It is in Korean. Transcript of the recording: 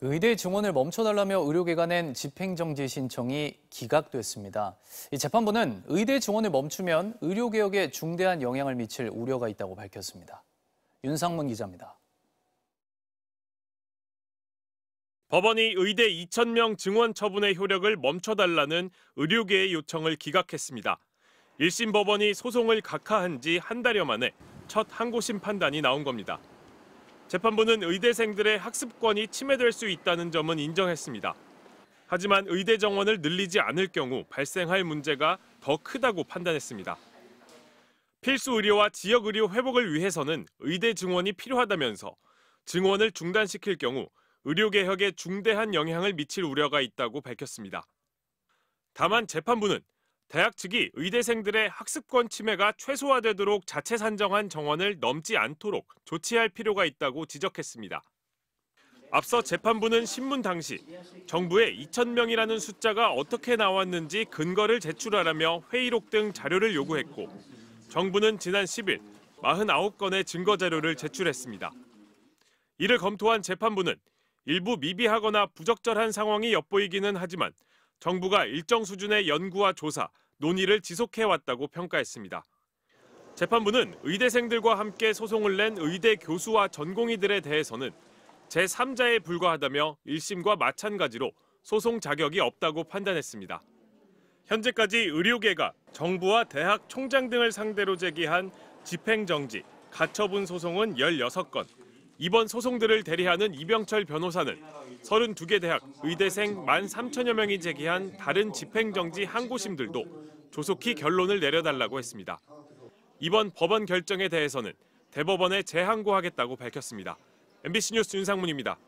의대 증원을 멈춰달라며 의료계가 낸 집행정지 신청이 기각됐습니다. 재판부는 의대 증원을 멈추면 의료개혁에 중대한 영향을 미칠 우려가 있다고 밝혔습니다. 윤상문 기자입니다. 법원이 의대 2천명 증원 처분의 효력을 멈춰달라는 의료계의 요청을 기각했습니다. 1심 법원이 소송을 각하한 지 한 달여 만에 첫 항고심 판단이 나온 겁니다. 재판부는 의대생들의 학습권이 침해될 수 있다는 점은 인정했습니다. 하지만 의대 정원을 늘리지 않을 경우 발생할 문제가 더 크다고 판단했습니다. 필수 의료와 지역 의료 회복을 위해서는 의대 증원이 필요하다면서 증원을 중단시킬 경우 의료 개혁에 중대한 영향을 미칠 우려가 있다고 밝혔습니다. 다만 재판부는 대학 측이 의대생들의 학습권 침해가 최소화되도록 자체 산정한 정원을 넘지 않도록 조치할 필요가 있다고 지적했습니다. 앞서 재판부는 신문 당시 정부의 2천명이라는 숫자가 어떻게 나왔는지 근거를 제출하라며 회의록 등 자료를 요구했고 정부는 지난 10일 49건의 증거 자료를 제출했습니다. 이를 검토한 재판부는 일부 미비하거나 부적절한 상황이 엿보이기는 하지만 정부가 일정 수준의 연구와 조사, 논의를 지속해왔다고 평가했습니다. 재판부는 의대생들과 함께 소송을 낸 의대 교수와 전공의들에 대해서는 제3자에 불과하다며 1심과 마찬가지로 소송 자격이 없다고 판단했습니다. 현재까지 의료계가 정부와 대학 총장 등을 상대로 제기한 집행정지, 가처분 소송은 16건, 이번 소송들을 대리하는 이병철 변호사는 32개 대학 의대생 1만 3천여 명이 제기한 다른 집행정지 항고심들도 조속히 결론을 내려달라고 했습니다. 이번 법원 결정에 대해서는 대법원에 재항고하겠다고 밝혔습니다. MBC 뉴스 윤상문입니다.